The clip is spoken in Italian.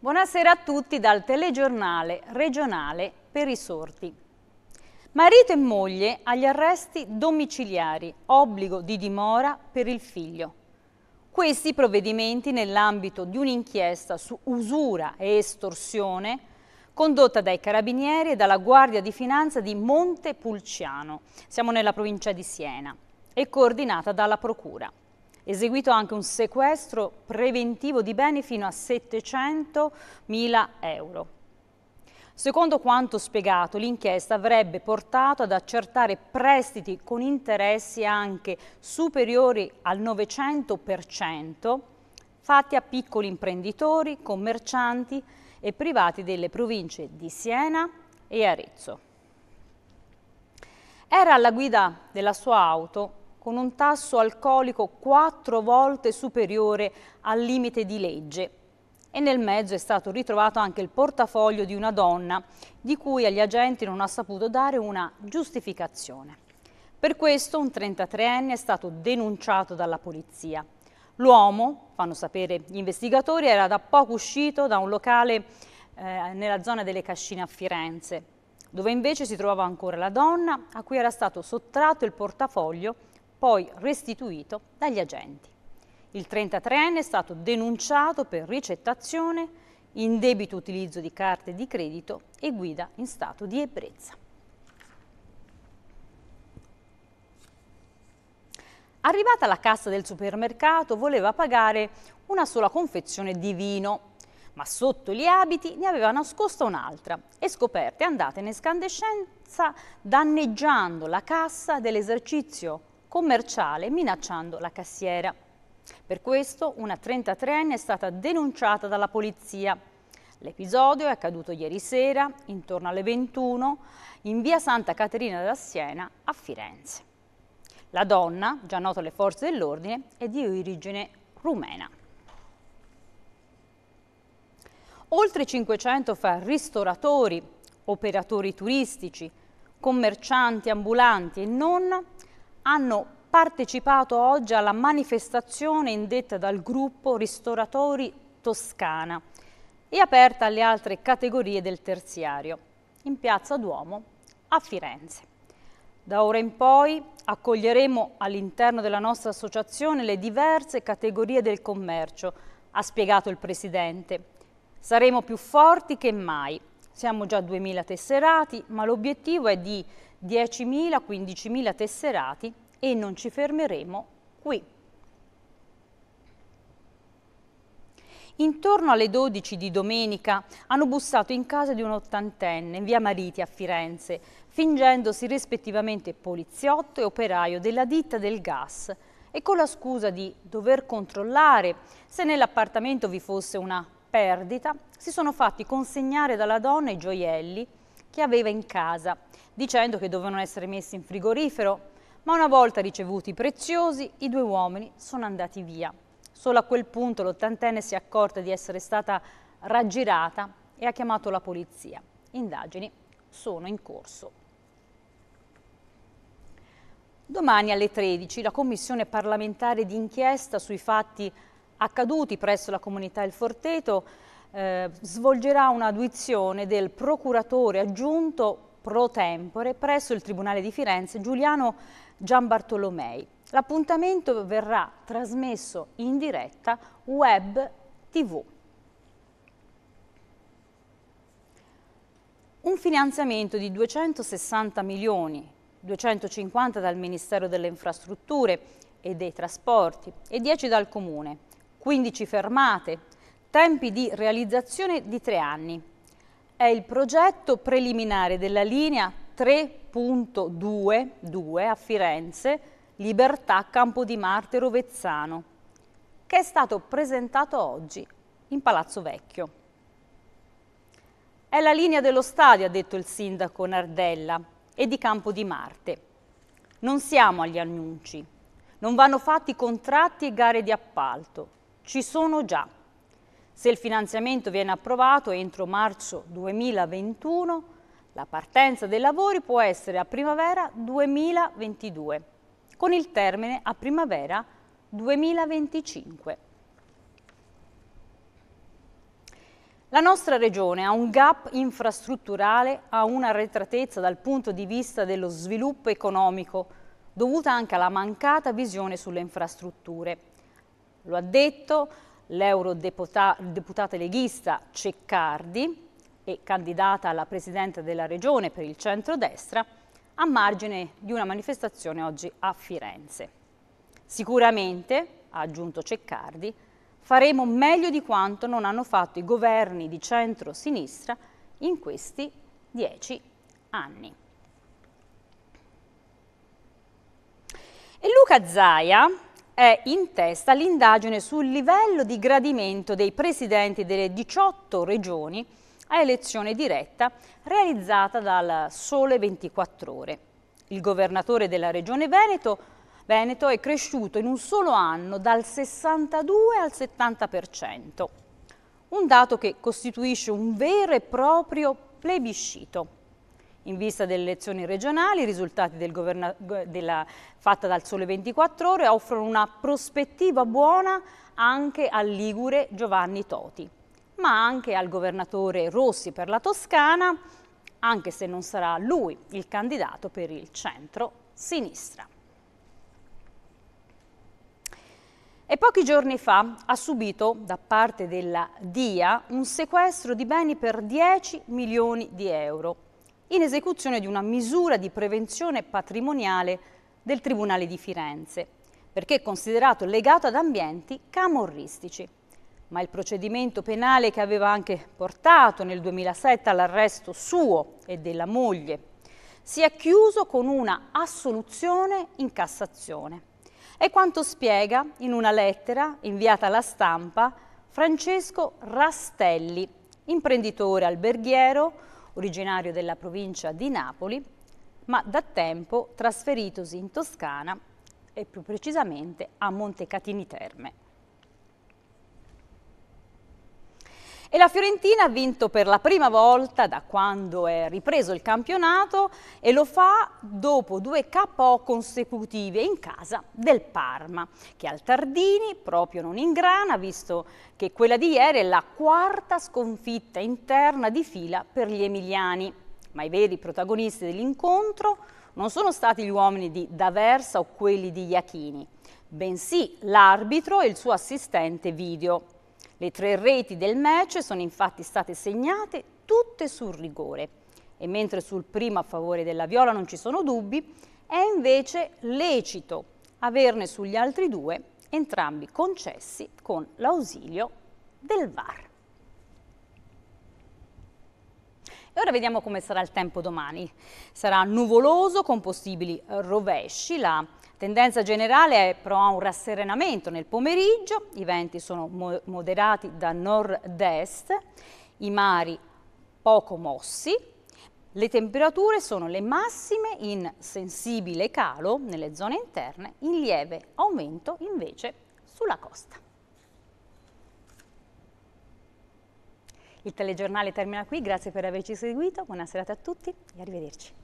Buonasera a tutti dal telegiornale regionale per i sorti. Marito e moglie agli arresti domiciliari, obbligo di dimora per il figlio. Questi provvedimenti nell'ambito di un'inchiesta su usura e estorsione condotta dai carabinieri e dalla Guardia di Finanza di Monte Pulciano, siamo nella provincia di Siena, e coordinata dalla Procura eseguito anche un sequestro preventivo di beni fino a 700 mila euro. Secondo quanto spiegato, l'inchiesta avrebbe portato ad accertare prestiti con interessi anche superiori al 900%, fatti a piccoli imprenditori, commercianti e privati delle province di Siena e Arezzo. Era alla guida della sua auto con un tasso alcolico quattro volte superiore al limite di legge. E nel mezzo è stato ritrovato anche il portafoglio di una donna, di cui agli agenti non ha saputo dare una giustificazione. Per questo un 33enne è stato denunciato dalla polizia. L'uomo, fanno sapere gli investigatori, era da poco uscito da un locale eh, nella zona delle Cascine a Firenze, dove invece si trovava ancora la donna a cui era stato sottratto il portafoglio poi restituito dagli agenti. Il 33enne è stato denunciato per ricettazione, indebito utilizzo di carte di credito e guida in stato di ebbrezza. Arrivata alla cassa del supermercato voleva pagare una sola confezione di vino, ma sotto gli abiti ne aveva nascosta un'altra e scoperte andate in escandescenza danneggiando la cassa dell'esercizio commerciale minacciando la cassiera. Per questo una 33enne è stata denunciata dalla polizia. L'episodio è accaduto ieri sera, intorno alle 21, in via Santa Caterina da Siena a Firenze. La donna, già nota alle forze dell'ordine, è di origine rumena. Oltre 500 fra ristoratori, operatori turistici, commercianti ambulanti e non hanno partecipato oggi alla manifestazione indetta dal gruppo Ristoratori Toscana e aperta alle altre categorie del terziario, in Piazza Duomo a Firenze. Da ora in poi accoglieremo all'interno della nostra associazione le diverse categorie del commercio, ha spiegato il Presidente. Saremo più forti che mai. Siamo già 2.000 tesserati, ma l'obiettivo è di 10.000-15.000 tesserati e non ci fermeremo qui. Intorno alle 12 di domenica hanno bussato in casa di un ottantenne in via Mariti a Firenze, fingendosi rispettivamente poliziotto e operaio della ditta del gas e con la scusa di dover controllare se nell'appartamento vi fosse una perdita, si sono fatti consegnare dalla donna i gioielli che aveva in casa, dicendo che dovevano essere messi in frigorifero, ma una volta ricevuti i preziosi, i due uomini sono andati via. Solo a quel punto l'ottantenne si è accorta di essere stata raggirata e ha chiamato la polizia. Indagini sono in corso. Domani alle 13 la commissione parlamentare d'inchiesta sui fatti accaduti presso la comunità Il Forteto eh, svolgerà un'audizione del procuratore aggiunto pro tempore presso il Tribunale di Firenze Giuliano Giambartolomei. L'appuntamento verrà trasmesso in diretta web tv. Un finanziamento di 260 milioni, 250 dal Ministero delle Infrastrutture e dei Trasporti e 10 dal Comune, 15 fermate, Tempi di realizzazione di tre anni. È il progetto preliminare della linea 3.22 a Firenze, Libertà Campo di Marte Rovezzano, che è stato presentato oggi in Palazzo Vecchio. È la linea dello stadio, ha detto il sindaco Nardella, e di Campo di Marte. Non siamo agli annunci, non vanno fatti contratti e gare di appalto, ci sono già. Se il finanziamento viene approvato entro marzo 2021, la partenza dei lavori può essere a primavera 2022, con il termine a primavera 2025. La nostra regione ha un gap infrastrutturale, ha un'arretratezza dal punto di vista dello sviluppo economico, dovuta anche alla mancata visione sulle infrastrutture. Lo ha detto l'eurodeputata leghista Ceccardi e candidata alla Presidente della Regione per il centrodestra, a margine di una manifestazione oggi a Firenze. Sicuramente, ha aggiunto Ceccardi, faremo meglio di quanto non hanno fatto i governi di centro-sinistra in questi dieci anni. E Luca Zaia, è in testa l'indagine sul livello di gradimento dei presidenti delle 18 regioni a elezione diretta realizzata dal Sole 24 Ore. Il governatore della regione Veneto, Veneto è cresciuto in un solo anno dal 62 al 70%, un dato che costituisce un vero e proprio plebiscito in vista delle elezioni regionali, i risultati del della, fatta dal Sole 24 Ore offrono una prospettiva buona anche al Ligure Giovanni Toti, ma anche al governatore Rossi per la Toscana, anche se non sarà lui il candidato per il centro-sinistra. E pochi giorni fa ha subito da parte della DIA un sequestro di beni per 10 milioni di euro in esecuzione di una misura di prevenzione patrimoniale del Tribunale di Firenze, perché è considerato legato ad ambienti camorristici. Ma il procedimento penale che aveva anche portato nel 2007 all'arresto suo e della moglie si è chiuso con una assoluzione in Cassazione. È quanto spiega in una lettera inviata alla stampa Francesco Rastelli, imprenditore alberghiero, originario della provincia di Napoli, ma da tempo trasferitosi in Toscana e più precisamente a Montecatini Terme. E la Fiorentina ha vinto per la prima volta da quando è ripreso il campionato e lo fa dopo due KO consecutive in casa del Parma, che al Tardini proprio non ingrana, visto che quella di ieri è la quarta sconfitta interna di fila per gli emiliani. Ma i veri protagonisti dell'incontro non sono stati gli uomini di D'Aversa o quelli di Iachini, bensì l'arbitro e il suo assistente video. Le tre reti del match sono infatti state segnate tutte sul rigore e mentre sul primo a favore della Viola non ci sono dubbi, è invece lecito averne sugli altri due entrambi concessi con l'ausilio del VAR. E ora vediamo come sarà il tempo domani. Sarà nuvoloso con possibili rovesci, la tendenza generale è però a un rasserenamento nel pomeriggio, i venti sono mo moderati da nord-est, i mari poco mossi, le temperature sono le massime in sensibile calo nelle zone interne, in lieve aumento invece sulla costa. Il telegiornale termina qui, grazie per averci seguito, buona serata a tutti e arrivederci.